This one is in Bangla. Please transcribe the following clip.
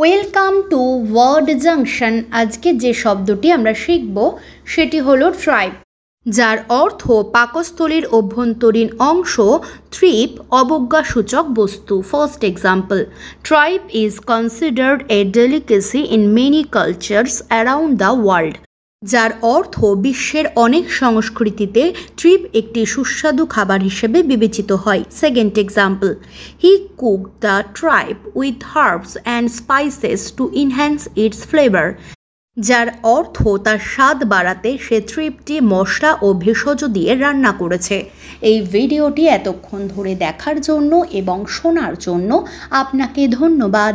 ওয়েলকাম টু ওয়ার্ড জাংশন আজকে যে শব্দটি আমরা শিখব সেটি হলো ট্রাইব যার অর্থ পাকস্থলীর অভ্যন্তরীণ অংশ থ্রিপ অবজ্ঞাসূচক বস্তু first example tripe is considered a delicacy in many cultures around the world যার অর্থ বিশ্বের অনেক সংস্কৃতিতে ট্রিপ একটি সুস্বাদু খাবার হিসেবে বিবেচিত হয় second example he cook the tripe with herbs and spices to enhance its flavour যার অর্থ তার স্বাদ বাড়াতে সে ট্রিপটি মশলা ও ভেষজ দিয়ে রান্না করেছে এই ভিডিওটি এতক্ষণ ধরে দেখার জন্য এবং শোনার জন্য আপনাকে ধন্যবাদ